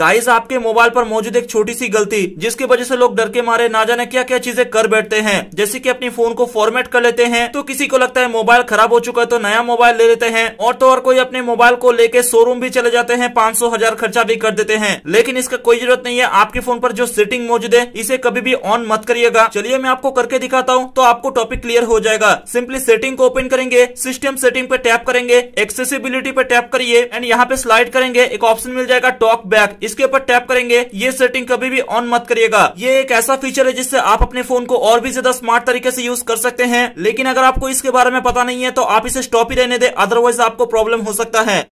guys आपके mobile पर मौजूद एक छोटी सी गलती जिसकी वजह से लोग डर के मारे ना जाने क्या क्या चीजें कर बैठते हैं जैसे कि अपनी फोन को फॉर्मेट कर लेते हैं तो किसी को लगता है मोबाइल खराब हो चुका है तो नया मोबाइल ले लेते हैं और तो और कोई अपने मोबाइल को लेके शोरूम भी चले जाते हैं पाँच सौ हजार खर्चा भी कर देते हैं लेकिन इसका कोई जरूरत नहीं है आपके फोन पर जो सेटिंग मौजूद है इसे कभी भी ऑन मत करिएगा चलिए मैं आपको करके दिखाता हूँ तो आपको टॉपिक क्लियर हो जाएगा सिंपली सेटिंग को ओपन करेंगे सिस्टम सेटिंग पे टैप करेंगे एक्सेसिबिलिटी पे टैप करिए एंड यहाँ पे स्लाइड करेंगे एक ऑप्शन मिल जाएगा टॉक बैक इसके ऊपर टैप करेंगे ये सेटिंग कभी भी ऑन मत करिएगा ये एक ऐसा फीचर है जिससे आप अपने फोन को और भी ज्यादा स्मार्ट तरीके से यूज कर सकते हैं लेकिन अगर आपको इसके बारे में पता नहीं है तो आप इसे स्टॉप ही रहने दे अदरवाइज आपको प्रॉब्लम हो सकता है